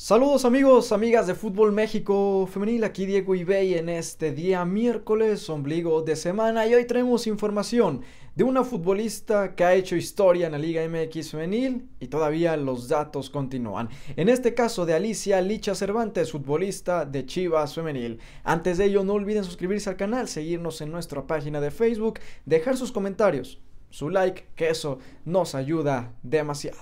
Saludos amigos, amigas de Fútbol México Femenil, aquí Diego Ibey en este día miércoles, ombligo de semana y hoy traemos información de una futbolista que ha hecho historia en la Liga MX Femenil y todavía los datos continúan. En este caso de Alicia Licha Cervantes, futbolista de Chivas Femenil. Antes de ello no olviden suscribirse al canal, seguirnos en nuestra página de Facebook, dejar sus comentarios, su like, que eso nos ayuda demasiado.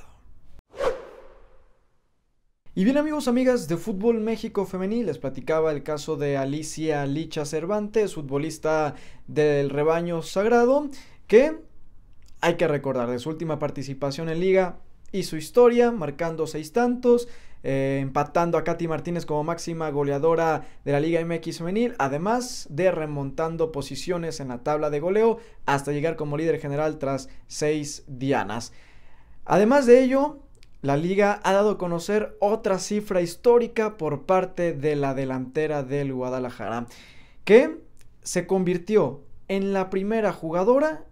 Y bien amigos, amigas de Fútbol México Femenil, les platicaba el caso de Alicia Licha Cervantes, futbolista del rebaño sagrado, que hay que recordar de su última participación en liga y su historia, marcando seis tantos, eh, empatando a Katy Martínez como máxima goleadora de la Liga MX Femenil, además de remontando posiciones en la tabla de goleo hasta llegar como líder general tras seis dianas. Además de ello, la liga ha dado a conocer otra cifra histórica por parte de la delantera del Guadalajara, que se convirtió en la primera jugadora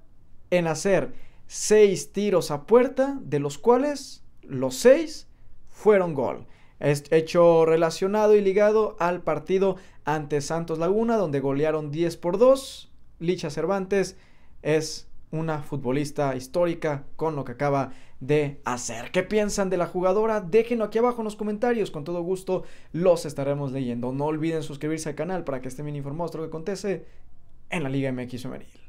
en hacer seis tiros a puerta, de los cuales los seis fueron gol. hecho relacionado y ligado al partido ante Santos Laguna, donde golearon 10 por 2. Licha Cervantes es una futbolista histórica con lo que acaba de hacer. ¿Qué piensan de la jugadora? Déjenlo aquí abajo en los comentarios, con todo gusto los estaremos leyendo. No olviden suscribirse al canal para que estén bien informados de lo que acontece en la Liga MX Femenil.